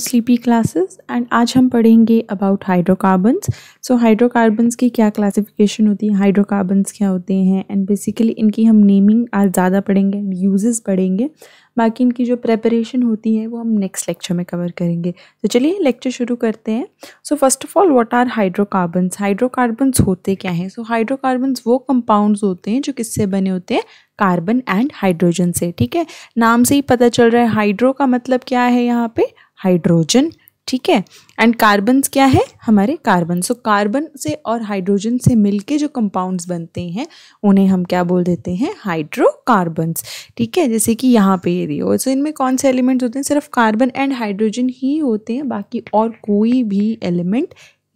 Sleepy classes and आज हम पढ़ेंगे अबाउट हाइड्रोकार्बन्स सो हाइड्रोकार्बन्स की क्या क्लासिफिकेशन होती है हाइड्रोकार्बन्स क्या होते हैं एंड बेसिकली इनकी हम नेमिंग आज ज़्यादा पढ़ेंगे एंड यूजेस पढ़ेंगे बाकी इनकी जो प्रेपरेशन होती है वो हम नेक्स्ट लेक्चर में कवर करेंगे तो चलिए लेक्चर शुरू करते हैं so first of all what are hydrocarbons hydrocarbons होते क्या हैं सो हाइड्रोकार्बन्स वो कंपाउंड्स होते हैं जो किससे बने होते हैं कार्बन एंड हाइड्रोजन से ठीक है नाम से ही पता चल रहा है हाइड्रो का मतलब क्या है यहाँ पे हाइड्रोजन ठीक है एंड कार्बन्स क्या है हमारे कार्बन सो कार्बन से और हाइड्रोजन से मिलके जो कंपाउंड्स बनते हैं उन्हें हम क्या बोल देते हैं हाइड्रोकार्बन्स ठीक है जैसे कि यहाँ पे ये दिए सो इनमें कौन से एलिमेंट्स होते हैं सिर्फ कार्बन एंड हाइड्रोजन ही होते हैं बाकी और कोई भी एलिमेंट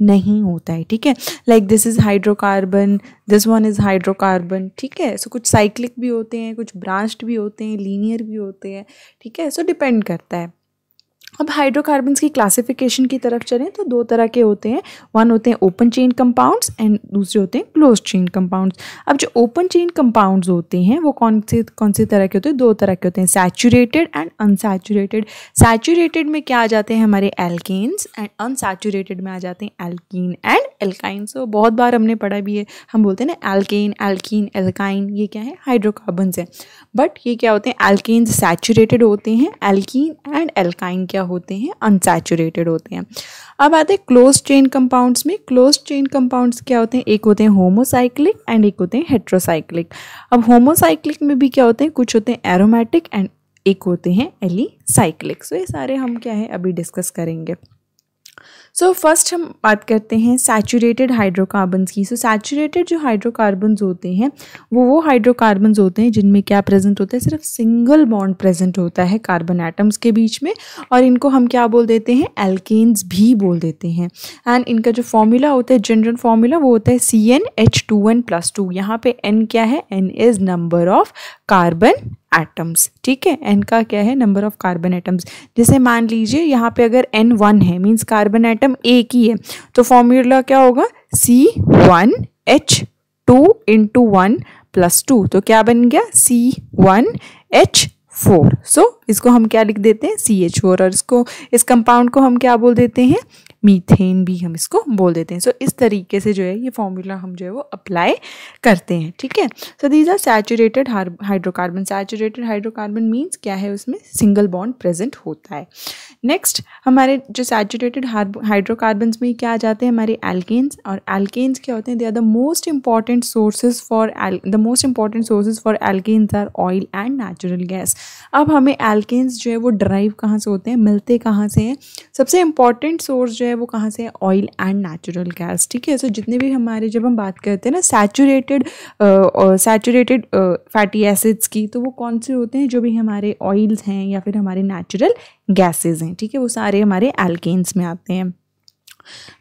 नहीं होता है ठीक है like this is hydrocarbon this one is hydrocarbon ठीक है सो कुछ साइक्लिक भी होते हैं कुछ ब्रांच्ड भी होते हैं लीनियर भी होते हैं ठीक है सो डिपेंड करता है अब हाइड्रोकार्बन्स की क्लासिफिकेशन की तरफ चलें तो दो तरह के होते हैं वन होते हैं ओपन चेन कंपाउंड्स एंड दूसरे होते हैं क्लोज चेन कंपाउंड्स अब जो ओपन चेन कंपाउंड्स होते हैं वो कौन से कौन से तरह के होते हैं दो तरह के होते हैं सैचुरेटेड एंड अनसैचुरेटेड सैचुरेटेड में क्या आ जाते हैं हमारे एल्केन्स एंड अनसैचुरेटेड में आ जाते हैं एल्कीन एंड एल्काइन सो बहुत बार हमने पढ़ा भी है हम बोलते हैं ना एल्केन एल्कीन एल्काइन ये क्या है हाइड्रोकार्बन्स हैं बट ये क्या होते हैं एल्केन्स सैचुरेटेड होते हैं एल्कीन एंड एल्काइन क्या होते हैं अनसेचुरेटेड होते हैं अब आते हैं क्लोज चेन कंपाउंड्स में क्लोज चेन कंपाउंड्स क्या होते हैं एक होते हैं होमोसाइक्लिक एंड एक होते हैं हेट्रोसाइक्लिक अब होमोसाइक्लिक में भी क्या होते हैं कुछ होते हैं एरोमेटिक एंड एक होते हैं एली साइक्लिक सो ये सारे हम क्या है अभी डिस्कस करेंगे सो so, फर्स्ट हम बात करते हैं सैचुरेटेड हाइड्रोकार्बन्स की सो so, सैचुरेटेड जो हाइड्रोकार्बन्स होते हैं वो वो हाइड्रोकार्बन्स होते हैं जिनमें क्या प्रेजेंट होता है सिर्फ सिंगल बॉन्ड प्रेजेंट होता है कार्बन एटम्स के बीच में और इनको हम क्या बोल देते हैं एल्केन्स भी बोल देते हैं एंड इनका जो फॉर्मूला होता है जनरल फॉर्मूला वो होता है C N H two N plus two यहाँ पे एन क्या है N is number of carbon atoms ठीक है एन का क्या है नंबर ऑफ कार्बन एटम्स जैसे मान लीजिए यहाँ पे अगर एन वन है मीन्स कार्बन एटम एक ही है तो फॉर्मूला क्या होगा C one H two into one plus two तो क्या बन गया C one H four so so, इसको हम क्या लिख देते हैं सी एच फोर और इसको इस कंपाउंड को हम क्या बोल देते हैं मीथेन भी हम इसको बोल देते हैं सो so, इस तरीके से जो है ये फॉर्मूला हम जो है वो अप्लाई करते हैं ठीक है so these are saturated hydrocarbon saturated hydrocarbon means क्या है उसमें सिंगल बॉन्ड प्रेजेंट होता है नेक्स्ट हमारे जो सैचुरेटेड हाइड्रोकार्बन्स में क्या आ जाते हैं हमारे एल्केन्स और एल्केन्स क्या होते हैं they are the most important sources for the most important sources for alkanes are oil and natural gas अब हमें एल्केन्स जो है वो ड्राइव कहाँ से होते हैं मिलते कहाँ से हैं सबसे इंपॉर्टेंट सोर्स जो है वो कहाँ से है ऑयल एंड नेचुरल गैस ठीक है सो जितने भी हमारे जब हम बात करते हैं ना सैचुरेटेड सैचुरेटेड फैटी एसिड्स की तो वो कौन से होते हैं जो भी हमारे ऑयल्स हैं या फिर हमारे नेचुरल गैसेज हैं ठीक है वो सारे हमारे एल्केन्स में आते हैं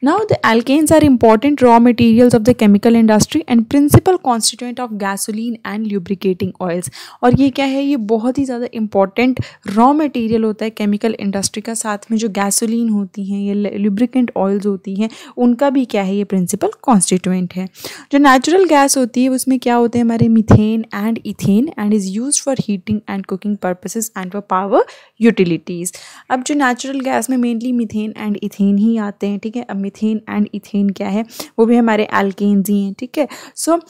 Now the alkanes are important raw materials of the chemical industry and principal constituent of gasoline and lubricating oils. और ये क्या है ये बहुत ही ज़्यादा important raw material होता है chemical industry का साथ में जो gasoline होती हैं ये lubricant oils होती हैं उनका भी क्या है ये principal constituent है जो natural gas होती है उसमें क्या होते हैं हमारे methane and ethane and is used for heating and cooking purposes and for power utilities. अब जो natural gas में mainly methane and ethane ही आते हैं ठीक ठीक है अब मिथेन एंड इथेन क्या है वो भी हमारे एल्केन्स ही हैं ठीक है सो so,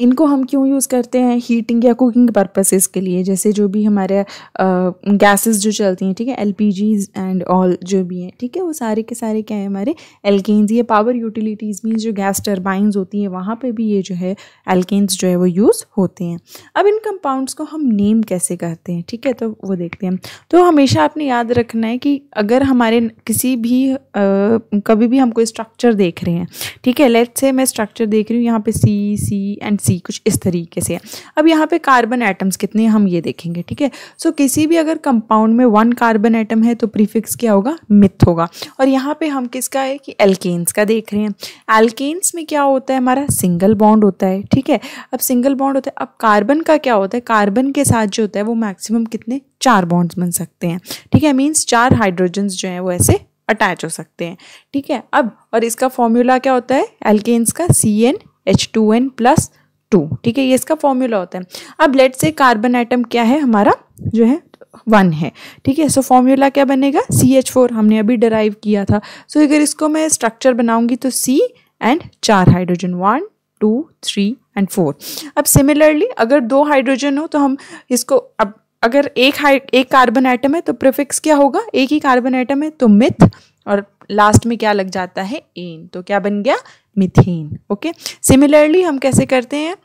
इनको हम क्यों यूज़ करते हैं हीटिंग या कुकिंग पर्पसेस के लिए जैसे जो भी हमारे गैसेस जो चलती हैं ठीक है एल एंड ऑल जो भी हैं ठीक है वो सारे के सारे क्या है हमारे एल्केन्स ये पावर यूटिलिटीज़ मीन जो गैस टर्बाइंस होती हैं वहाँ पे भी ये जो है एल्केन्स जो है वो यूज़ होते हैं अब इन कंपाउंड्स को हम नेम कैसे करते हैं ठीक है तो वो देखते हैं तो हमेशा आपने याद रखना है कि अगर हमारे किसी भी आ, कभी भी हम कोई स्ट्रक्चर देख रहे हैं ठीक है लेट से मैं स्ट्रक्चर देख रही हूँ यहाँ पर सी सी एंड सी कुछ इस तरीके से है अब यहाँ पे कार्बन एटम्स कितने हम ये देखेंगे ठीक है सो किसी भी अगर कंपाउंड में वन कार्बन एटम है तो प्रीफिक्स क्या होगा मिथ होगा और यहाँ पे हम किसका है कि एल्केन्स का देख रहे हैं एल्केन्स में क्या होता है हमारा सिंगल बॉन्ड होता है ठीक है अब सिंगल बॉन्ड होता है अब कार्बन का क्या होता है कार्बन के साथ जो होता है वो मैक्सिमम कितने चार बॉन्ड्स बन सकते हैं ठीक है मीन्स चार हाइड्रोजन्स जो हैं वो ऐसे अटैच हो सकते हैं ठीक है अब और इसका फॉर्मूला क्या होता है एल्केन्स का C N H two N plus two ठीक है ये इसका फॉर्मूला होता है अब लेट से कार्बन आइटम क्या है हमारा जो है वन है ठीक है सो फॉर्मूला क्या बनेगा सी एच फोर हमने अभी डराइव किया था सो so, अगर इसको मैं स्ट्रक्चर बनाऊंगी तो सी एंड चार hydrogen one two three and four अब सिमिलरली अगर दो हाइड्रोजन हो तो हम इसको अब अगर एक हाइड एक कार्बन आइटम है तो प्रिफिक्स क्या होगा एक ही कार्बन आइटम है तो मिथ और लास्ट में क्या लग जाता है एन तो क्या बन गया मिथेन ओके सिमिलरली हम कैसे करते हैं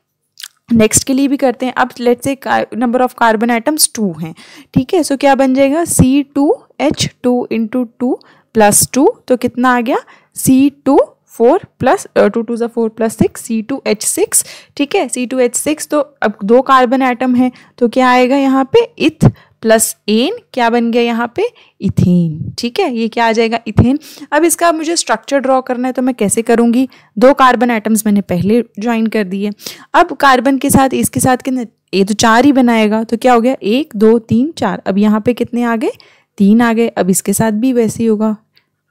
नेक्स्ट के लिए भी करते हैं अब let's say number of carbon atoms two हैं ठीक है सो क्या बन जाएगा C two H two into two plus two तो कितना आ गया C two four plus two two ज़ा four plus six C two H six ठीक है सी टू एच सिक्स तो अब दो कार्बन आइटम है तो क्या आएगा यहाँ पे इथ प्लस एन क्या बन गया यहाँ पे इथेन ठीक है ये क्या आ जाएगा इथेन अब इसका मुझे स्ट्रक्चर ड्रॉ करना है तो मैं कैसे करूँगी दो कार्बन आइटम्स मैंने पहले ज्वाइन कर दिए अब कार्बन के साथ इसके साथ कितने ये तो चार ही बनाएगा तो क्या हो गया एक दो तीन चार अब यहाँ पे कितने आ गए तीन आ गए अब इसके साथ भी वैसे ही होगा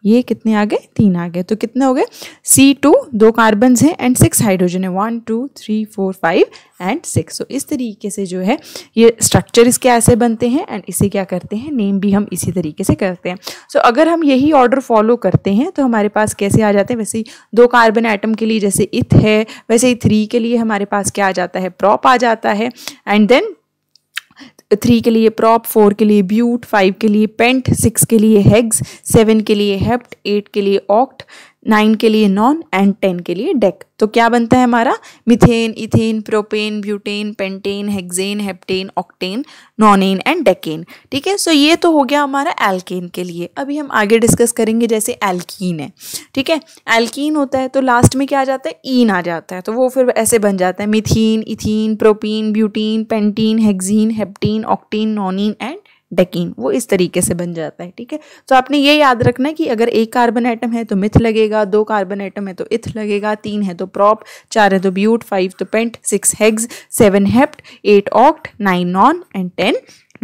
ये कितने आ गए तीन आ गए तो कितने हो गए सी टू दो कार्बन हैं एंड सिक्स हाइड्रोजन है one two three four five and six तो इस तरीके से जो है ये स्ट्रक्चर इसके ऐसे बनते हैं एंड इसे क्या करते हैं नेम भी हम इसी तरीके से करते हैं सो so, अगर हम यही ऑर्डर फॉलो करते हैं तो हमारे पास कैसे आ जाते हैं वैसे ही दो कार्बन आइटम के लिए जैसे इथ है वैसे ही थ्री के लिए हमारे पास क्या आ जाता है प्रॉप आ जाता है एंड देन थ्री के लिए प्रॉप फोर के लिए ब्यूट फाइव के लिए पेंट सिक्स के लिए हेग्स सेवन के लिए हेप्ट एट के लिए ऑक्ट नाइन के लिए नॉन एंड टेन के लिए डेक तो क्या बनता है हमारा methane ethane propane butane pentane hexane heptane octane nonane and decane ठीक है सो ये तो हो गया हमारा एल्केन के लिए अभी हम आगे डिस्कस करेंगे जैसे एल्कीन है ठीक है एल्कीन होता है तो लास्ट में क्या आ जाता है ईन आ जाता है तो वो फिर ऐसे बन जाता है methene ethene propene butene pentene hexene heptene octene nonene and decene वो इस तरीके से बन जाता है ठीक है तो आपने ये याद रखना है कि अगर एक कार्बन आइटम है तो मिथ लगेगा दो कार्बन आइटम है तो इथ लगेगा तीन है तो प्रॉप चार है तो ब्यूट फाइव तो pent six hex seven hept eight oct nine non and ten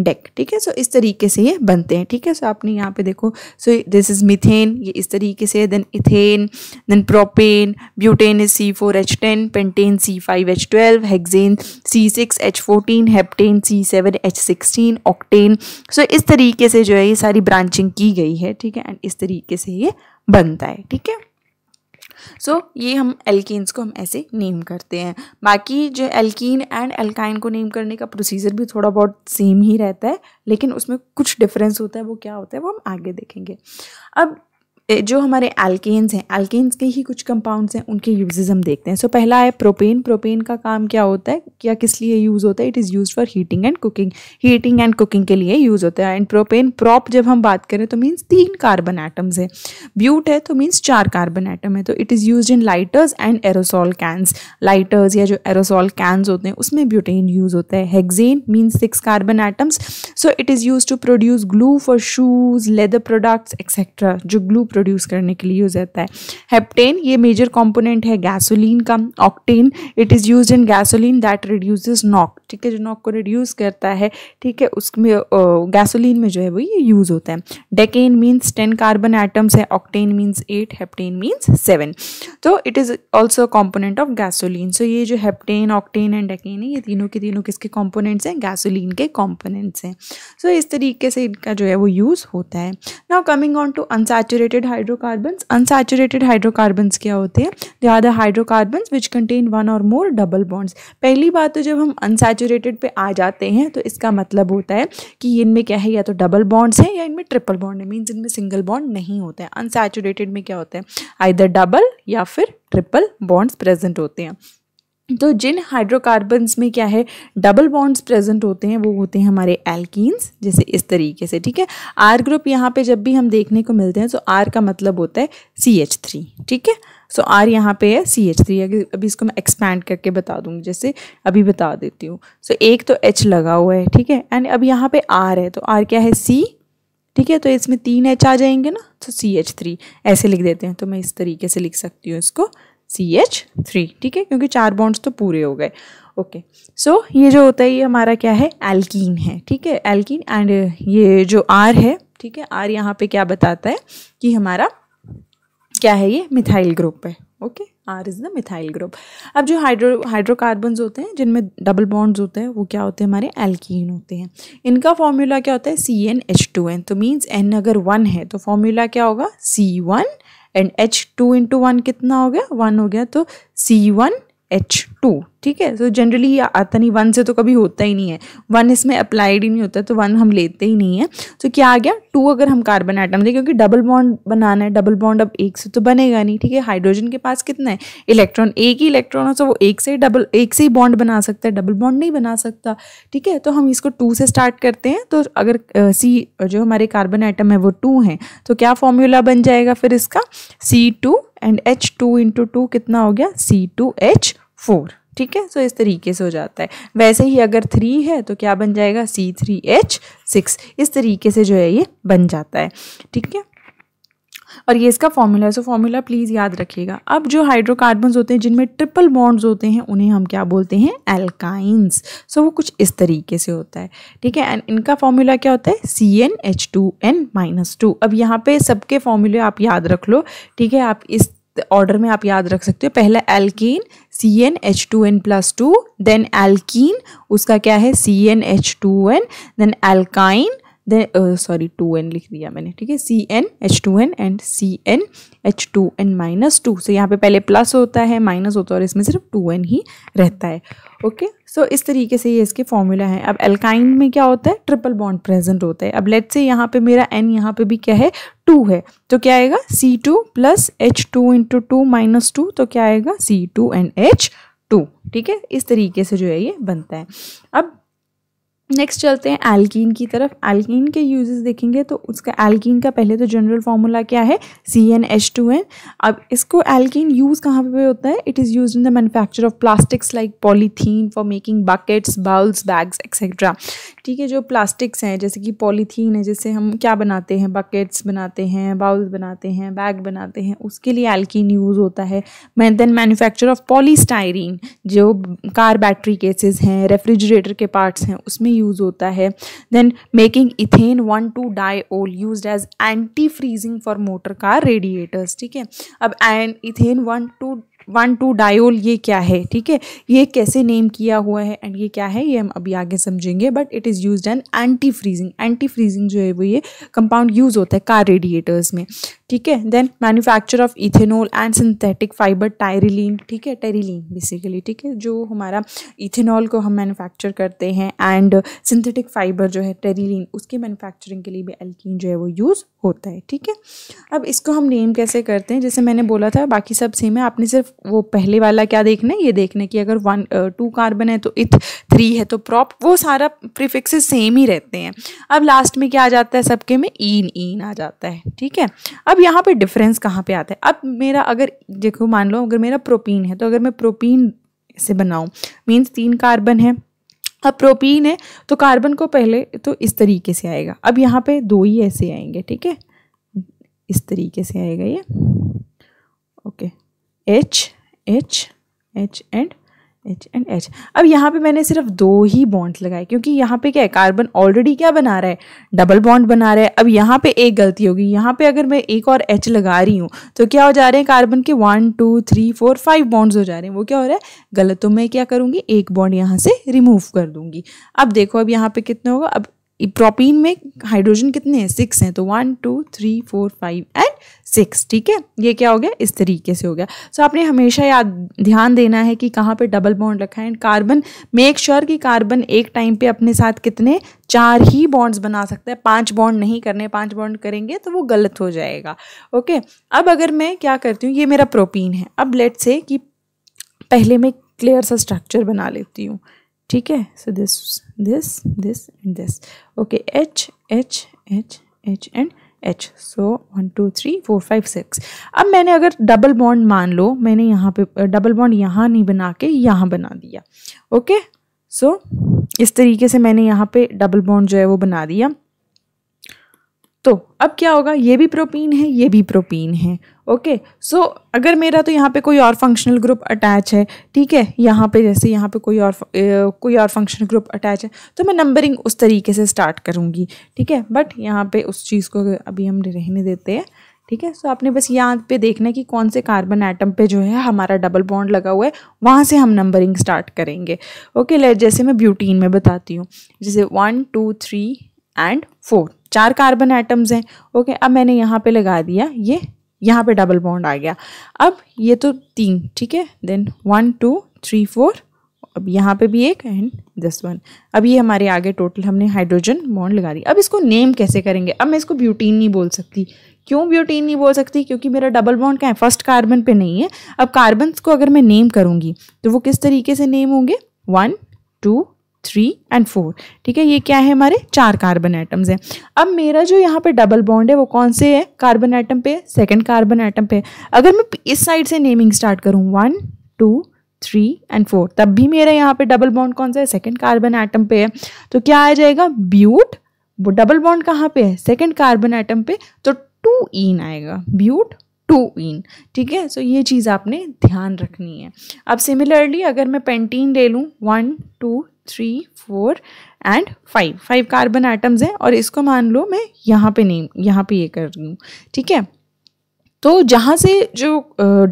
dec ठीक है सो इस तरीके से ये बनते हैं ठीक है सो आपने यहाँ पे देखो सो दिस इज़ मिथेन ये इस तरीके से then ethane then propane butane is C four H ten pentane C five H twelve hexane C six H fourteen heptane C seven H sixteen octane so इस तरीके से जो है ये सारी ब्रांचिंग की गई है ठीक है एंड इस तरीके से ये बनता है ठीक है सो so, ये हम एल्किन्स को हम ऐसे नेम करते हैं बाकी जो एल्कीन एंड एल्काइन को नेम करने का प्रोसीजर भी थोड़ा बहुत सेम ही रहता है लेकिन उसमें कुछ डिफरेंस होता है वो क्या होता है वो हम आगे देखेंगे अब जो हमारे एल्केन्स हैं एल्केन्स के ही कुछ कंपाउंड्स हैं उनके यूजेज हम देखते हैं सो so, पहला है प्रोपेन प्रोपेन का काम क्या होता है क्या किस लिए यूज़ होता है it is use for heating and cooking heating and cooking के लिए यूज़ होता है एंड प्रोपेन प्रॉप जब हम बात करें तो मीन्स तीन कार्बन आइटम्स है ब्यूट है तो मीन्स चार कार्बन आइटम है तो it is use in lighters and aerosol cans lighters या जो एरोसॉल कैंस होते हैं उसमें ब्यूटेन यूज़ होता है hexane means six carbon atoms so it is use to produce glue for shoes leather products etcetera जो ग्लू प्रोड्यूस करने के लिए यूज़ रहता है हेप्टेन ये मेजर कॉम्पोनेंट है गैसोलीन का octane it is use in gasoline that reduce knock ठीक है जो नॉक को रिड्यूस करता है ठीक है उसमें गैसोलीन में जो है वो ये यूज़ होता है decane means ten carbon atoms है octane means eight heptane means seven तो it is also component of gasoline so ये जो हेप्टेन ऑक्टेन एंड डेकेन है ये तीनों के तीनों किसके कॉम्पोनेंट्स हैं गैसोलीन के कॉम्पोनेंट्स हैं सो so, इस तरीके से इनका जो है वो यूज़ होता है now coming on to unsaturated saturated hydrocarbons unsaturated hydrocarbons क्या होते हैं they are the hydrocarbons which contain one और मोर डबल बॉन्ड्स पहली बात तो जब हम अनसेचुरेटेड पे आ जाते हैं तो इसका मतलब होता है कि इनमें क्या है या तो डबल बॉन्ड्स हैं या इनमें ट्रिपल बॉन्ड है मीन्स इनमें सिंगल बॉन्ड नहीं होता है अनसेचुरेटेड में क्या होता है आइदर डबल या फिर ट्रिपल बॉन्ड्स प्रेजेंट होते हैं तो जिन हाइड्रोकार्बन्स में क्या है डबल बॉन्ड्स प्रेजेंट होते हैं वो होते हैं हमारे एल्कीन्स जैसे इस तरीके से ठीक है आर ग्रुप यहाँ पे जब भी हम देखने को मिलते हैं तो आर का मतलब होता है सी एच थ्री ठीक है सो आर यहाँ पे है सी एच थ्री अभी इसको मैं एक्सपैंड करके बता दूंगी जैसे अभी बता देती हूँ सो so, एक तो एच लगा हुआ है ठीक है एंड अब यहाँ पे आर है तो आर क्या है सी ठीक है तो इसमें तीन एच आ जाएंगे ना तो सी एच थ्री ऐसे लिख देते हैं तो मैं इस तरीके से लिख सकती हूँ इसको सी एच थ्री ठीक है क्योंकि चार बॉन्ड्स तो पूरे हो गए ओके okay. सो so, ये जो होता है ये हमारा क्या है एल्कीन है ठीक है एल्कीन एंड uh, ये जो आर है ठीक है आर यहाँ पे क्या बताता है कि हमारा क्या है ये मिथाइल ग्रुप है okay R is the methyl group अब जो हाइड्रो हाइड्रोकार्बन होते हैं जिनमें डबल बॉन्ड्स होते हैं वो क्या होते हैं हमारे एल्कीन होते हैं इनका फॉर्मूला क्या होता है C N H two n तो मीन्स एन अगर वन है तो फॉर्मूला क्या होगा C one and H two into one कितना हो गया वन हो गया तो सी वन एच टू ठीक है सो जनरली आता नहीं वन से तो कभी होता ही नहीं है वन इसमें अप्लाइड ही नहीं होता तो वन हम लेते ही नहीं है तो क्या आ गया टू अगर हम कार्बन आइटम लें क्योंकि डबल बॉन्ड बनाना है डबल बॉन्ड अब एक से तो बनेगा नहीं ठीक है हाइड्रोजन के पास कितना है इलेक्ट्रॉन एक ही इलेक्ट्रॉन हो तो वो एक से ही डबल एक से ही बॉन्ड बना सकता है डबल बॉन्ड नहीं बना सकता ठीक है तो हम इसको टू से स्टार्ट करते हैं तो अगर सी uh, जो हमारे कार्बन आइटम है वो टू हैं तो क्या फॉर्मूला बन जाएगा फिर इसका C two and H two into two कितना हो गया सी टू एच फोर ठीक है सो इस तरीके से हो जाता है वैसे ही अगर थ्री है तो क्या बन जाएगा सी थ्री एच सिक्स इस तरीके से जो है ये बन जाता है ठीक है और ये इसका फॉर्मूला है सो फॉर्मूला प्लीज़ याद रखिएगा अब जो हाइड्रोकार्बन्स होते हैं जिनमें ट्रिपल बॉन्ड्स होते हैं उन्हें हम क्या बोलते हैं एल्काइंस सो वो कुछ इस तरीके से होता है ठीक है एंड इनका फॉर्मूला क्या होता है C N H two n minus two अब यहाँ पे सबके फॉर्मूले आप याद रख लो ठीक है आप इस ऑर्डर में आप याद रख सकते हो पहला alkene C N H two N plus two then alkene उसका क्या है C N H two n then alkyne then sorry two n लिख दिया मैंने ठीक है C N H two n and C N H two n minus two so यहाँ पे पहले प्लस होता है माइनस होता है और इसमें सिर्फ टू एन ही रहता है ओके okay? सो so, इस तरीके से ये इसके फॉर्मूला है अब एल्काइन में क्या होता है ट्रिपल बॉन्ड प्रेजेंट होता है अब लेट से यहाँ पे मेरा एन यहाँ पे भी क्या है टू है तो क्या आएगा C two plus H two into two minus two तो क्या आएगा C two and H two ठीक है इस तरीके से जो है ये बनता है अब नेक्स्ट चलते हैं एल्कीन की तरफ एल्कीन के यूजेस देखेंगे तो उसका एल्कीन का पहले तो जनरल फार्मूला क्या है C N H two n अब इसको एल्कीन यूज़ कहाँ पे होता है it is use in the manufacture of plastics like polythene for making buckets bowls bags etcetera ठीक है जो प्लास्टिक्स हैं जैसे कि पॉलीथीन है जैसे हम क्या बनाते हैं बकेट्स बनाते हैं बाउल्स बनाते हैं बैग बनाते हैं उसके लिए एल्किन यूज़ होता है मैं देन मैन्युफैक्चर ऑफ पॉलीस्टाइरिन जो कार बैटरी केसेस हैं रेफ्रिजरेटर के पार्ट्स हैं उसमें यूज़ होता है then making ethane one two diol use as anti freezing for motor car radiators ठीक है अब and ethane one two one two diol ये क्या है ठीक है ये कैसे नेम किया हुआ है एंड ये क्या है ये हम अभी आगे समझेंगे but it is use an anti freezing anti freezing जो है वो ये कंपाउंड यूज़ होता है कार रेडिएटर्स में ठीक है then manufacture of ethanol and synthetic fibre terylene ठीक है टेरिलीन बेसिकली ठीक है जो हमारा इथेनॉल को हम मैन्युफैक्चर करते हैं एंड सिंथेटिक फाइबर जो है टेरिलीन उसके मैन्युफैक्चरिंग के लिए भी एल्कीन जो है वो यूज़ होता है ठीक है अब इसको हम नेम कैसे करते हैं जैसे मैंने बोला था बाकी सब सेम है आपने सिर्फ वो पहले वाला क्या देखना है ये देखना कि अगर वन टू कार्बन है तो इथ थ्री है तो प्रॉप वो सारा प्रिफिक्सेस सेम ही रहते हैं अब लास्ट में क्या आ जाता है सबके में इन इन आ जाता है ठीक है अब यहाँ पे डिफरेंस कहाँ पे आता है अब मेरा अगर देखो मान लो अगर मेरा प्रोपीन है तो अगर मैं प्रोपीन से बनाऊँ मीन्स तीन कार्बन है अब प्रोपीन है तो कार्बन को पहले तो इस तरीके से आएगा अब यहाँ पे दो ही ऐसे आएंगे ठीक है इस तरीके से आएगा ये okay H H H and H and H अब यहाँ पे मैंने सिर्फ दो ही बॉन्ड लगाए क्योंकि यहाँ पे क्या है कार्बन ऑलरेडी क्या बना रहा है डबल बॉन्ड बना रहा है अब यहाँ पे एक गलती होगी यहाँ पे अगर मैं एक और एच लगा रही हूँ तो क्या हो जा रहे हैं कार्बन के one two three four five bonds हो जा रहे हैं वो क्या हो रहा है गलत तो मैं क्या करूँगी एक बॉन्ड यहाँ से रिमूव कर दूँगी अब देखो अब यहाँ पे कितना होगा अब प्रोपीन में हाइड्रोजन कितने हैं सिक्स हैं तो one two three four five and six ठीक है ये क्या हो गया इस तरीके से हो गया सो so, आपने हमेशा याद ध्यान देना है कि कहाँ पे डबल बॉन्ड रखा है एंड कार्बन मेक श्योर कि कार्बन एक टाइम पे अपने साथ कितने चार ही बॉन्ड्स बना सकता है पांच बॉन्ड नहीं करने पांच बॉन्ड करेंगे तो वो गलत हो जाएगा ओके अब अगर मैं क्या करती हूँ ये मेरा प्रोटीन है अब लेट से कि पहले मैं क्लियर सा स्ट्रक्चर बना लेती हूँ ठीक है so this this this and this okay H H H H and H so one two three four five six अब मैंने अगर डबल बॉन्ड मान लो मैंने यहाँ पे डबल बॉन्ड यहाँ नहीं बना के यहाँ बना दिया ओके सो इस तरीके से मैंने यहाँ पे डबल बॉन्ड जो है वो बना दिया तो अब क्या होगा ये भी प्रोपीन है ये भी प्रोपीन है ओके okay, सो so, अगर मेरा तो यहाँ पे कोई और फंक्शनल ग्रुप अटैच है ठीक है यहाँ पे जैसे यहाँ पे कोई और कोई और फंक्शनल ग्रुप अटैच है तो मैं नंबरिंग उस तरीके से स्टार्ट करूँगी ठीक है बट यहाँ पे उस चीज़ को अभी हम रहने देते हैं ठीक है सो आपने बस यहाँ पे देखना है कि कौन से कार्बन आइटम पे जो है हमारा डबल बॉन्ड लगा हुआ है वहाँ से हम नंबरिंग स्टार्ट करेंगे ओके okay, जैसे मैं ब्यूटीन में बताती हूँ जैसे one two three and four चार कार्बन आइटम्स हैं ओके अब मैंने यहाँ पे लगा दिया ये यहाँ पे डबल बॉन्ड आ गया अब ये तो तीन ठीक है then one two three four अब यहाँ पे भी एक एंड दस वन अब ये हमारे आगे टोटल हमने हाइड्रोजन बॉन्ड लगा दी अब इसको नेम कैसे करेंगे अब मैं इसको ब्यूटीन नहीं बोल सकती क्यों ब्यूटीन नहीं बोल सकती क्योंकि मेरा डबल बॉन्ड क्या है फर्स्ट कार्बन पे नहीं है अब कार्बन को अगर मैं नेम करूँगी तो वो किस तरीके से नेम होंगे one two three and four ठीक है ये क्या है हमारे चार कार्बन एटम्स हैं अब मेरा जो यहाँ पे डबल बॉन्ड है वो कौन से है कार्बन एटम पे सेकंड कार्बन एटम पे अगर मैं इस साइड से नेमिंग स्टार्ट करूँ one two three and four तब भी मेरा यहाँ पे डबल बॉन्ड कौन सा है सेकंड कार्बन एटम पे है तो क्या आ जाएगा ब्यूट वो डबल बॉन्ड कहाँ पे है सेकेंड कार्बन आइटम पे तो टू इन आएगा ब्यूट टू इन ठीक है सो ये चीज़ आपने ध्यान रखनी है अब सिमिलरली अगर मैं पेंटीन ले लूँ one two three four and five five carbon atoms हैं और इसको मान लो मैं यहाँ पे नहीं यहाँ पे ये कर रही हूँ ठीक है तो जहाँ से जो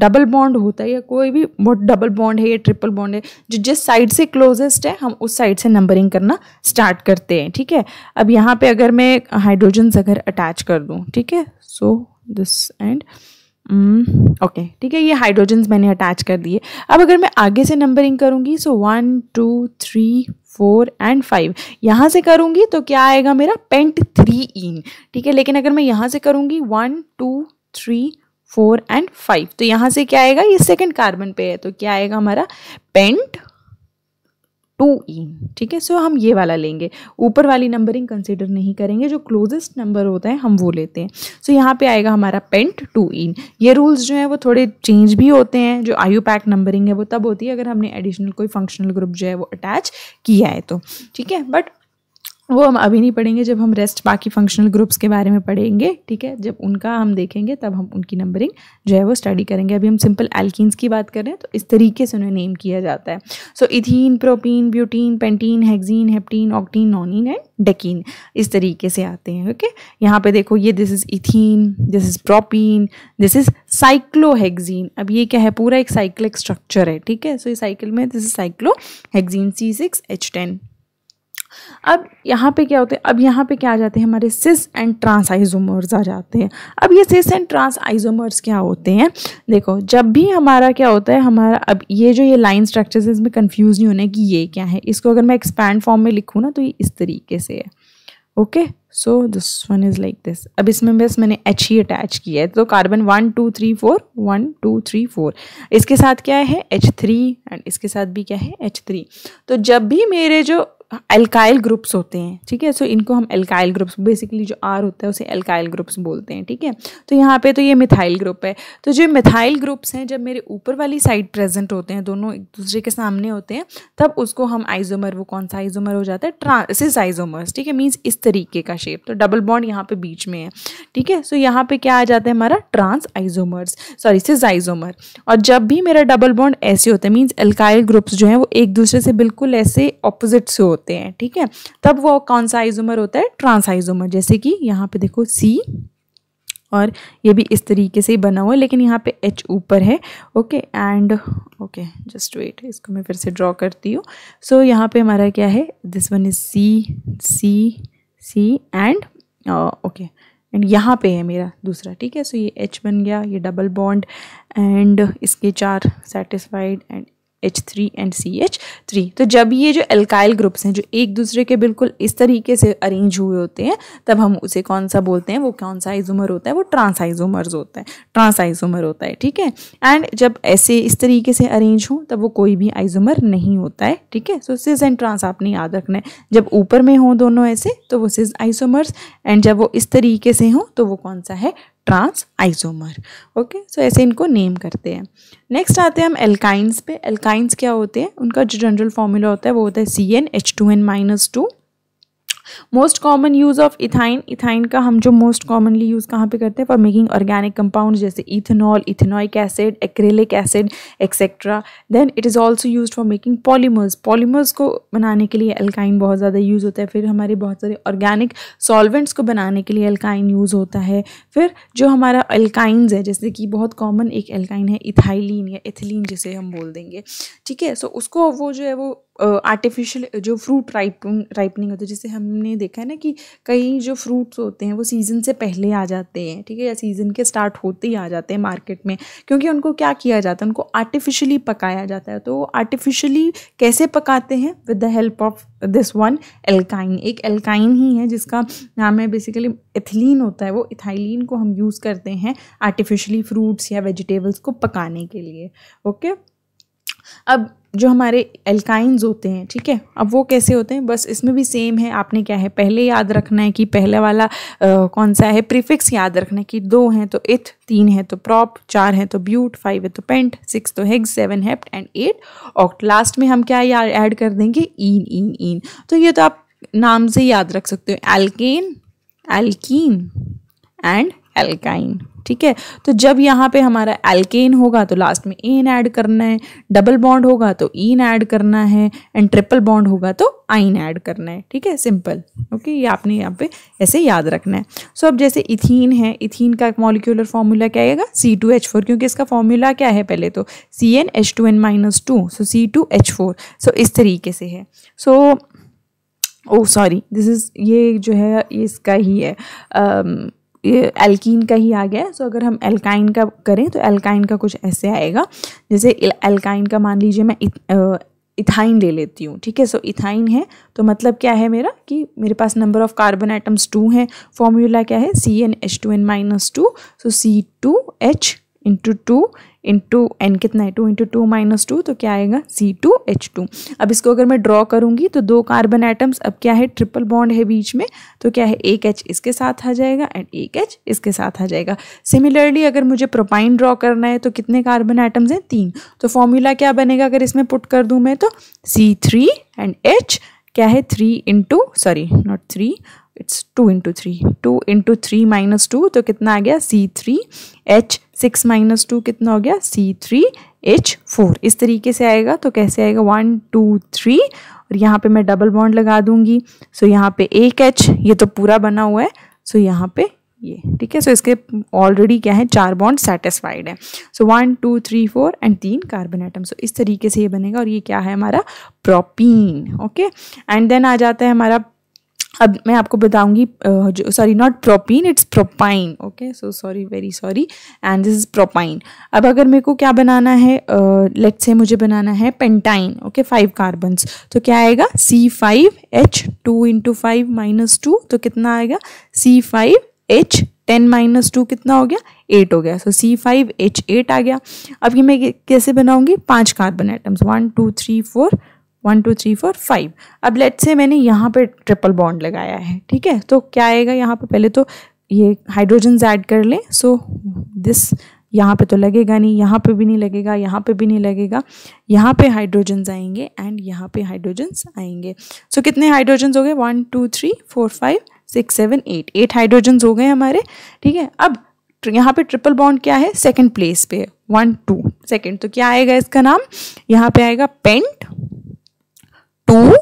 डबल बॉन्ड होता है या कोई भी डबल बॉन्ड है या ट्रिपल बॉन्ड है जो जिस साइड से क्लोजेस्ट है हम उस साइड से नंबरिंग करना स्टार्ट करते हैं ठीक है अब यहाँ पे अगर मैं हाइड्रोजन्स अगर अटैच कर दूँ ठीक है so this and okay mm, ठीक है ये हाइड्रोजन्स मैंने अटैच कर दिए अब अगर मैं आगे से नंबरिंग करूँगी so one two three four and five यहाँ से करूँगी तो क्या आएगा मेरा पेंट थ्री इन ठीक है लेकिन अगर मैं यहाँ से करूँगी one two three four and five तो यहाँ से क्या आएगा ये सेकेंड कार्बन पे है तो क्या आएगा हमारा पेंट टू इन ठीक है सो हम ये वाला लेंगे ऊपर वाली नंबरिंग कंसिडर नहीं करेंगे जो क्लोजेस्ट नंबर होता है हम वो लेते हैं सो so, यहाँ पे आएगा हमारा पेंट टू इन ये रूल्स जो है वो थोड़े चेंज भी होते हैं जो आयु पैक नंबरिंग है वो तब होती है अगर हमने एडिशनल कोई फंक्शनल ग्रुप जो है वो अटैच किया है तो ठीक है बट वो हम अभी नहीं पढ़ेंगे जब हम रेस्ट बाकी फंक्शनल ग्रुप्स के बारे में पढ़ेंगे ठीक है जब उनका हम देखेंगे तब हम उनकी नंबरिंग जो है वो स्टडी करेंगे अभी हम सिंपल एल्किन्स की बात कर रहे हैं तो इस तरीके से उन्हें नेम किया जाता है so ethene ethene propene butene pentene hexene heptene octene nonene and decene इस तरीके से आते हैं ओके यहाँ पर देखो ये this is ethene this is propene this is cyclohexene अब ये क्या है पूरा एक साइक्लिक स्ट्रक्चर है ठीक है सो इस ये साइकिल में this is cyclohexene C six H ten अब यहाँ पे क्या होते हैं अब यहाँ पे क्या आ जाते हैं हमारे सिस एंड ट्रांस आइजोमर्स आ जाते हैं अब ये सिस एंड ट्रांस आइजोमर्स क्या होते हैं देखो जब भी हमारा क्या होता है हमारा अब ये जो ये लाइन स्ट्रक्चर्स है इसमें कन्फ्यूज़ नहीं होने कि ये क्या है इसको अगर मैं एक्सपैंड फॉर्म में लिखूँ ना तो ये इस तरीके से है okay so this one is like this अब इसमें बस मैंने एच ही अटैच किया है तो carbon one two three four one two three four इसके साथ क्या है एच थ्री एंड इसके साथ भी क्या है एच थ्री तो जब भी मेरे जो एल्काइल ग्रुप्स होते हैं ठीक है सो इनको हम एल्काइल ग्रुप्स बेसिकली जो आर होता है उसे एल्काइल ग्रुप्स बोलते हैं ठीक है तो यहाँ पे तो ये मिथाइल ग्रुप है तो जो मिथाइल ग्रुप्स हैं जब मेरे ऊपर वाली साइड प्रेजेंट होते हैं दोनों एक दूसरे के सामने होते हैं तब उसको हम आइजोमर वो कौन सा आइजोमर हो जाता है ट्रांसिस आइजोमर्स ठीक है मीन्स इस तरीके का शेप तो डबल बॉन्ड यहाँ पर बीच में है ठीक है सो यहाँ पर क्या आ जाता है हमारा trans isomers sorry cis isomer और जब भी मेरा डबल बॉन्ड ऐसे होता है मीन्स एल्काइल ग्रुप्स जो हैं वो एक दूसरे से बिल्कुल ऐसे ऑपोजिट से होते होते हैं ठीक है तब वो कौन सा आइजोमर होता है ट्रांसाइजोमर जैसे कि यहाँ पे देखो सी और ये भी इस तरीके से ही बना हुआ है लेकिन यहाँ पे एच ऊपर है okay and okay just wait इसको मैं फिर से ड्रॉ करती हूँ सो so, यहाँ पे हमारा क्या है this one is C C C and okay and यहाँ पे है मेरा दूसरा ठीक है सो so, ये एच बन गया ये डबल बॉन्ड एंड इसके चार satisfied and H three and C H three तो जब ये जो एल्काइल ग्रुप्स हैं जो एक दूसरे के बिल्कुल इस तरीके से अरेंज हुए होते हैं तब हम उसे कौन सा बोलते हैं वो कौन सा आइजूमर होता है वो आइजूमर्स होता है आइजूमर होता है ठीक है एंड जब ऐसे इस तरीके से अरेंज हों तब वो कोई भी आइजूमर नहीं होता है ठीक है सो सिज एंड ट्रांस आपने याद रखना है जब ऊपर में हों दोनों ऐसे तो वो सिज आइसोमर्स एंड जब वो इस तरीके से हों तो वो कौन सा है ट्रांस आइसोमर ओके सो ऐसे इनको नेम करते हैं नेक्स्ट आते हैं हम एल्काइंस पे एल्काइंस क्या होते हैं उनका जो जनरल फॉर्मूला होता है वो होता है C N H two n minus two most common use of ethyne ethyne का हम जो मोस्ट कॉमनली यूज़ कहाँ पे करते हैं फॉर मेकिंग ऑर्गेनिक कंपाउंड जैसे ethanol ethanoic acid acrylic acid etcetera then it is also use for making polymers polymers को बनाने के लिए एल्काइन बहुत ज़्यादा यूज़ होता है फिर हमारे बहुत सारे ऑर्गेनिक सॉल्वेंट्स को बनाने के लिए एल्काइन यूज़ होता है फिर जो हमारा एल्काइंस है जैसे कि बहुत कॉमन एक एल्काइन है इथाइलिन या इथिलीन जिसे हम बोल देंगे ठीक है सो उसको वो जो है वो आर्टिफिशियल जो फ्रूट राइप राइपनिंग होती है जैसे हमने देखा है ना कि कई जो फ्रूट्स होते हैं वो सीज़न से पहले आ जाते हैं ठीक है या सीज़न के स्टार्ट होते ही आ जाते हैं मार्केट में क्योंकि उनको क्या किया जाता है उनको आर्टिफिशियली पकाया जाता है तो आर्टिफिशियली कैसे पकाते हैं with the help of this one alkyne एक एल्काइन ही है जिसका नाम है बेसिकली इथिलीन होता है वो इथाइलिन को हम यूज़ करते हैं आर्टिफिशियली फ्रूट्स या वेजिटेबल्स को पकाने के लिए ओके okay? अब जो हमारे एल्काइंस होते हैं ठीक है अब वो कैसे होते हैं बस इसमें भी सेम है आपने क्या है पहले याद रखना है कि पहला वाला आ, कौन सा है प्रीफिक्स याद रखना है कि दो हैं तो इथ तीन है तो प्रॉप चार है तो ब्यूट फाइव है तो पेंट सिक्स तो hex seven hept and eight oct last में हम क्या ऐड कर देंगे इन इन इन तो ये तो आप नाम से याद रख सकते हो एल्केन एल्कीन एंड एल्काइन ठीक है तो जब यहाँ पे हमारा एल्केन होगा तो लास्ट में एन ऐड करना है डबल बॉन्ड होगा तो ईन e ऐड करना है एंड ट्रिपल बॉन्ड होगा तो आइन ऐड करना है ठीक है सिंपल ओके ये आपने यहाँ पे ऐसे याद रखना है सो अब जैसे इथीन है इथीन का मॉलिक्यूलर फॉर्मूला क्या आएगा सी टू एच फोर क्योंकि इसका फॉर्मूला क्या है पहले तो C N H two n minus two so C two H four so इस तरीके से है so oh sorry this is ये जो है इसका ही है um, ये एल्कीन का ही आ गया है सो अगर हम एल्काइन का करें तो एल्काइन का कुछ ऐसे आएगा जैसे एल्काइन का मान लीजिए मैं इथाइन ले लेती हूँ ठीक है सो इथाइन है तो मतलब क्या है मेरा कि मेरे पास number of carbon atoms two हैं फॉर्मूला क्या है C N H two n minus two so C two H into two into n कितना है two into two minus two तो क्या आएगा सी टू एच टू अब इसको अगर मैं ड्रॉ करूँगी तो दो कार्बन एटम्स अब क्या है ट्रिपल बॉन्ड है बीच में तो क्या है एक एच इसके साथ आ जाएगा एंड एक एच इसके साथ आ जाएगा सिमिलरली अगर मुझे प्रोपाइन ड्रॉ करना है तो कितने कार्बन एटम्स हैं तीन तो फॉर्मूला क्या बनेगा अगर इसमें पुट कर दूँ मैं तो सी थ्री एंड एच क्या है three into sorry not three it's two into three two into three minus two तो कितना आ गया C three H six minus two कितना हो गया सी थ्री एच फोर इस तरीके से आएगा तो कैसे आएगा वन टू थ्री और यहाँ पे मैं डबल बॉन्ड लगा दूंगी सो so, यहाँ पे एक एच ये तो पूरा बना हुआ है सो so, यहाँ पे ये ठीक है सो इसके ऑलरेडी क्या है चार बॉन्ड सेटिस्फाइड है so one two three four and तीन कार्बन आइटम सो इस तरीके से ये बनेगा और ये क्या है हमारा प्रोपीन ओके एंड देन आ जाता है हमारा अब मैं आपको बताऊंगी sorry not propene it's propyne okay so sorry very sorry and this is propyne अब अगर मेरे को क्या बनाना है लेट uh, से मुझे बनाना है पेंटाइन ओके फाइव कार्बन्स तो क्या आएगा C five H two into five minus two तो कितना आएगा C five H ten minus two कितना हो गया एट हो गया so C five H eight आ गया अब ये मैं कैसे बनाऊंगी पांच carbon atoms one two three four one two three four five अब लेट से मैंने यहाँ पे ट्रिपल बॉन्ड लगाया है ठीक है तो क्या आएगा यहाँ पे पहले तो ये हाइड्रोजन ऐड कर लें सो दिस यहाँ पे तो लगेगा नहीं यहाँ पे भी नहीं लगेगा यहाँ पे भी नहीं लगेगा यहाँ पे हाइड्रोजन्स आएंगे एंड यहाँ पे हाइड्रोजन्स आएंगे सो so, कितने हाइड्रोजन्स हो गए one two three four five six seven eight eight hydrogens हो गए हमारे ठीक है अब यहाँ पे ट्रिपल बॉन्ड क्या है सेकंड प्लेस पे वन टू सेकंड तो क्या आएगा इसका नाम यहाँ पे आएगा pent two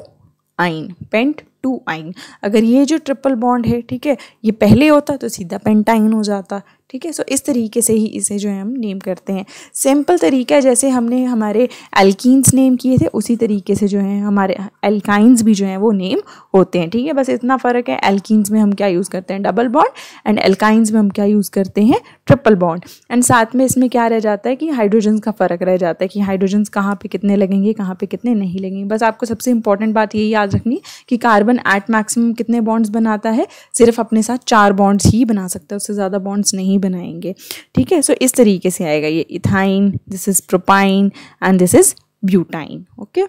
yne pent two yne अगर ये जो ट्रिपल बॉन्ड है ठीक है ये पहले होता तो सीधा पेंटाइन हो जाता ठीक है सो इस तरीके से ही इसे जो है हम नेम करते हैं सिंपल तरीका जैसे हमने हमारे एल्किन्स नेम किए थे उसी तरीके से जो है हमारे एल्काइंस भी जो है वो नेम होते हैं ठीक है बस इतना फ़र्क है एल्किन्स में हम क्या यूज़ करते हैं डबल बॉन्ड एंड एल्काइंस में हम क्या यूज़ करते हैं ट्रिपल बॉन्ड एंड साथ में इसमें क्या रह जाता है कि हाइड्रोजन्स का फ़र्क रह जाता है कि हाइड्रोजन्स कहाँ पर कितने लगेंगे कहाँ पर कितने नहीं लगेंगे बस आपको सबसे इंपॉर्टेंट बात ये याद रखनी कि कार्बन एट मैक्सिमम कितने बॉन्ड्स बनाता है सिर्फ अपने साथ चार बॉन्ड्स ही बना सकता है उससे ज़्यादा बॉन्ड्स नहीं नहीं बनाएंगे ठीक है सो इस तरीके से आएगा ये ethyne this is propyne and this is butyne okay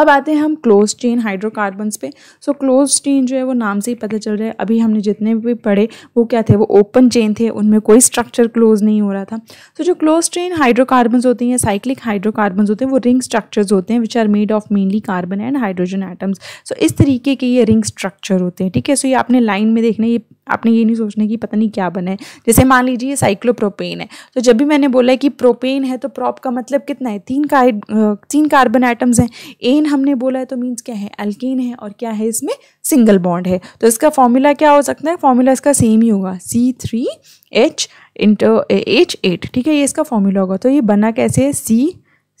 अब आते हैं हम क्लोज चेन हाइड्रोकार्बन्स पे सो क्लोज चेन जो है वो नाम से ही पता चल रहा है अभी हमने जितने भी पढ़े वो क्या थे वो ओपन चेन थे उनमें कोई स्ट्रक्चर क्लोज नहीं हो रहा था सो so, जो क्लोज चेन हाइड्रोकार्बन्स होते हैं साइक्लिक हाइड्रोकार्बन्स होते हैं वो रिंग स्ट्रक्चर्स होते हैं which are made of mainly carbon and hydrogen atoms so इस तरीके के ये रिंग स्ट्रक्चर होते हैं ठीक है सो so, ये आपने लाइन में देखना ये आपने ये नहीं सोचना कि पता नहीं क्या बना है जैसे मान लीजिए ये साइक्लोप्रोपेन है तो जब भी मैंने बोला है कि प्रोपेन है तो प्रॉप का मतलब कितना है तीन का तीन कार्बन आइटम्स हैं एन हमने बोला है तो मीन्स क्या है अल्किन है और क्या है इसमें सिंगल बॉन्ड है तो इसका फॉर्मूला क्या हो सकता है फॉर्मूला इसका सेम ही होगा C three H inter H eight ठीक है ये इसका फॉर्मूला होगा तो ये बना कैसे है सी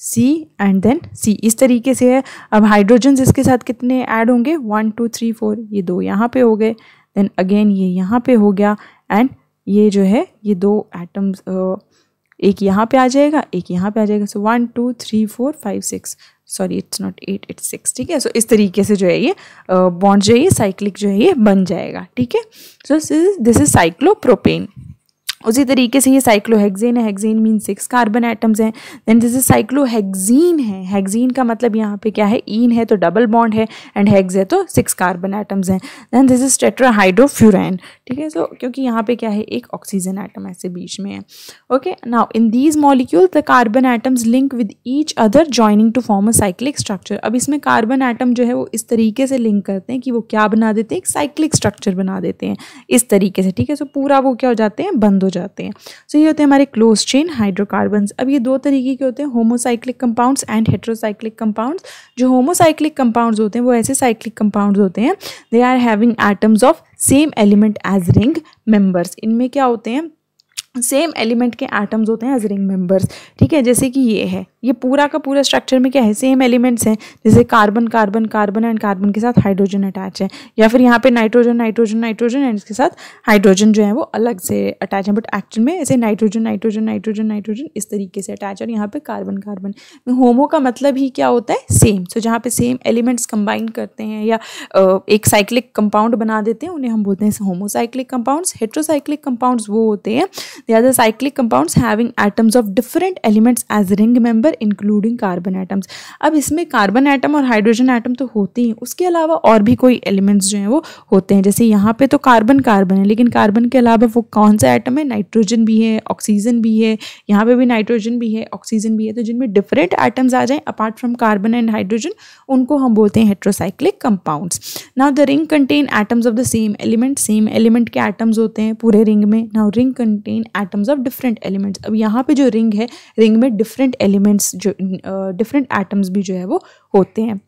सी एंड देन सी इस तरीके से है अब हाइड्रोजन इसके साथ कितने ऐड होंगे वन टू थ्री फोर ये दो यहाँ पे हो गए देन अगेन ये यहाँ पे हो गया एंड ये जो है ये दो एटम्स एक यहाँ पे आ जाएगा एक यहाँ पे आ जाएगा so one two three four five six sorry it's not eight it's six ठीक है सो इस तरीके से जो है ये बॉन्ड जो है ये साइक्लिक जो है ये बन जाएगा ठीक है सो दिस इज साइक्लोप्रोपेन उसी तरीके से ये साइक्लोहेगजीन है hexane mean six carbon atoms हैं देन जैसे साइक्लोहेगजीन है हेक्जीन का मतलब यहाँ पे क्या है ईन है तो डबल बॉन्ड है एंड हेक्स है तो सिक्स कार्बन एटम्स हैं देन दिस इज टेट्राहाइड्रोफ्यूराइन ठीक है सो क्योंकि यहाँ पे क्या है एक ऑक्सीजन एटम ऐसे बीच में है okay now in these molecule the carbon atoms link with each other joining to form a cyclic structure अब इसमें कार्बन एटम जो है वो इस तरीके से लिंक करते हैं कि वो क्या बना देते हैं एक साइक्लिक स्ट्रक्चर बना देते हैं इस तरीके से ठीक है सो पूरा वो क्या हो जाते हैं बंद हो जाते हैं सो so, ये होते हैं हमारे क्लोज चेन हाइड्रोकार्बन्स अब ये दो तरीके के होते हैं homocyclic compounds and heterocyclic compounds जो होमोसाइक्लिक कंपाउंड्स होते हैं वो ऐसे साइक्लिक कंपाउंड्स होते हैं they are having atoms of same element as ring members इनमें क्या होते हैं सेम एलिमेंट के एटम्स होते हैं एज रिंग मेंबर्स ठीक है जैसे कि ये है ये पूरा का पूरा स्ट्रक्चर में क्या है सेम एलिमेंट्स हैं जैसे carbon carbon carbon and carbon के साथ हाइड्रोजन अटैच है या फिर यहाँ पे नाइट्रोजन नाइट्रोजन नाइट्रोजन एंड इसके साथ हाइड्रोजन जो है वो अलग से अटैच है बट एक्चुअल में ऐसे नाइट्रोजन नाइट्रोजन नाइट्रोजन नाइट्रोजन इस तरीके से अटैच और यहाँ पर कार्बन कार्बन होमो का मतलब ही क्या होता है सेम सो जहाँ पर सेम एलिमेंट्स कंबाइन करते हैं या एक साइक्लिक कंपाउंड बना देते हैं उन्हें हम बोलते हैं होमोसाइक्लिक कंपाउंड्स हेट्रोसाइक्लिक कंपाउंड्स वो होते हैं They are the cyclic compounds having atoms of different elements as ring member including carbon atoms अब इसमें कार्बन एटम और हाइड्रोजन एटम तो होते ही उसके अलावा और भी कोई एलिमेंट्स जो हैं वो होते हैं जैसे यहाँ पे तो कार्बन कार्बन है लेकिन कार्बन के अलावा वो कौन सा एटम है नाइट्रोजन भी है ऑक्सीजन भी है यहाँ पे भी नाइट्रोजन भी है ऑक्सीजन भी है तो जिनमें डिफरेंट एटम्स आ जाएँ apart from carbon and hydrogen उनको हम बोलते हैं heterocyclic compounds now the ring contain atoms of the same element same element के एटम्स होते हैं पूरे रिंग में now ring contain atoms of different elements अब यहाँ पे जो रिंग है रिंग में डिफरेंट एलिमेंट्स जो डिफरेंट एटम्स भी जो है वो होते हैं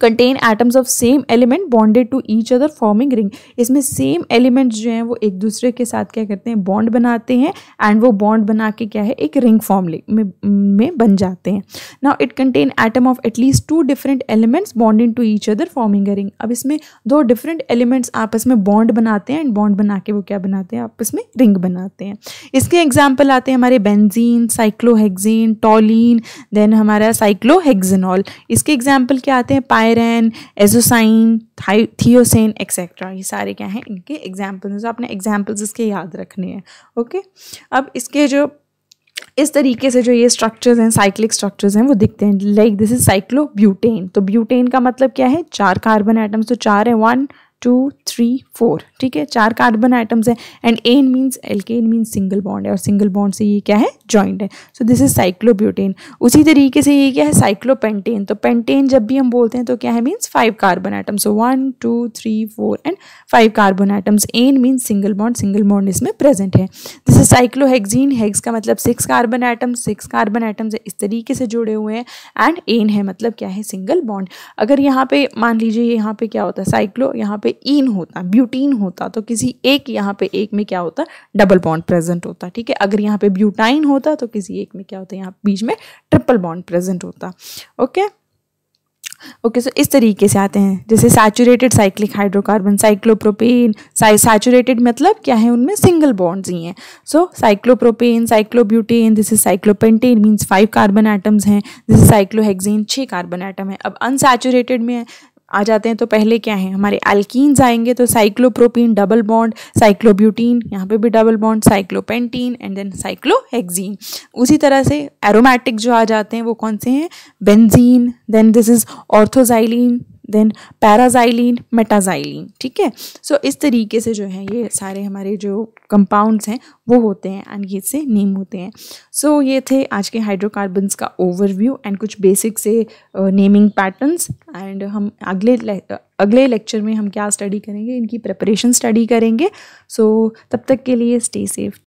contain atoms of same element bonded to each other forming ring इसमें सेम एलिमेंट्स जो हैं वो एक दूसरे के साथ क्या करते हैं बॉन्ड बनाते हैं एंड वो बॉन्ड बना के क्या है एक रिंग फॉर्म में, में बन जाते हैं now it contain atom of at least two different elements bonded to each other forming ring अब इसमें दो डिफरेंट एलिमेंट्स आपस में बॉन्ड बनाते हैं एंड बॉन्ड बना के वो क्या बनाते हैं आपस में रिंग बनाते हैं इसके एग्जाम्पल आते हैं हमारे बेंजीन साइक्लोहेगजीन टॉलिन देन हमारा साइक्लोहेगजनॉल इसके एग्जाम्पल क्या आते हैं पाए आयरन एजोसाइन थियोसेन एक्सेट्रा ये सारे क्या हैं इनके एग्जाम्पल्स तो आपने एग्जाम्पल्स इसके याद रखने हैं ओके अब इसके जो इस तरीके से जो ये स्ट्रक्चर्स हैं साइक्लिक स्ट्रक्चर्स हैं वो दिखते हैं like this is cyclobutane तो ब्यूटेन का मतलब क्या है चार कार्बन आइटम्स तो चार है वन टू थ्री फोर ठीक है चार कार्बन आइटम्स हैं and ane means alkane means single bond है और सिंगल बॉन्ड से ये क्या है जॉइंट है सो दिस इज साइक्लोब्यूटेन उसी तरीके से ये क्या है साइक्लोपेंटेन तो पेंटेन जब भी हम बोलते हैं तो क्या है means five carbon atoms so one two three four and five carbon atoms ane means single bond single bond इसमें प्रेजेंट है दिस इज साइक्लोहेगजीन हेग्स का मतलब six carbon atoms six carbon atoms इस तरीके से जुड़े हुए हैं एंड एन है मतलब क्या है सिंगल बॉन्ड अगर यहाँ पे मान लीजिए यहाँ पे क्या होता है साइक्लो यहाँ पे इन होता ब्यूटीन होता तो किसी एक यहाँ पे एक में क्या होता डबल बॉन्ड प्रेजेंट होता ठीक है अगर यहाँ पे ब्यूटाइन होता तो किसी एक में क्या होता यहाँ बीच में ट्रिपल बॉन्ड प्रेजेंट होता okay okay okay, so so इस तरीके से आते हैं जैसे saturated cyclic hydrocarbon cyclopropane saturated मतलब क्या है उनमें सिंगल बॉन्ड्स ही हैं so cyclopropane cyclobutane this is cyclopentane means five carbon atoms हैं दिस इज साइक्लोहेक्सेन छः कार्बन एटम है अब अनसैचुरेटेड में है आ जाते हैं तो पहले क्या है हमारे अल्कीन्स आएंगे तो साइक्लोप्रोपीन डबल बॉन्ड साइक्लोब्यूटीन यहाँ पे भी double bond cyclopentene and then cyclohexene उसी तरह से एरोमेटिक जो आ जाते हैं वो कौन से हैं benzene then this is orthoxylene then paraxylene metaxylene ठीक है सो so, इस तरीके से जो है ये सारे हमारे जो कंपाउंड्स हैं वो होते हैं एंड ये से नेम होते हैं सो so, ये थे आज के हाइड्रोकार्बन्स का ओवरव्यू एंड कुछ बेसिक से नेमिंग पैटर्न्स एंड हम अगले अगले लेक्चर में हम क्या स्टडी करेंगे इनकी प्रिपरेशन स्टडी करेंगे सो so, तब तक के लिए स्टे सेफ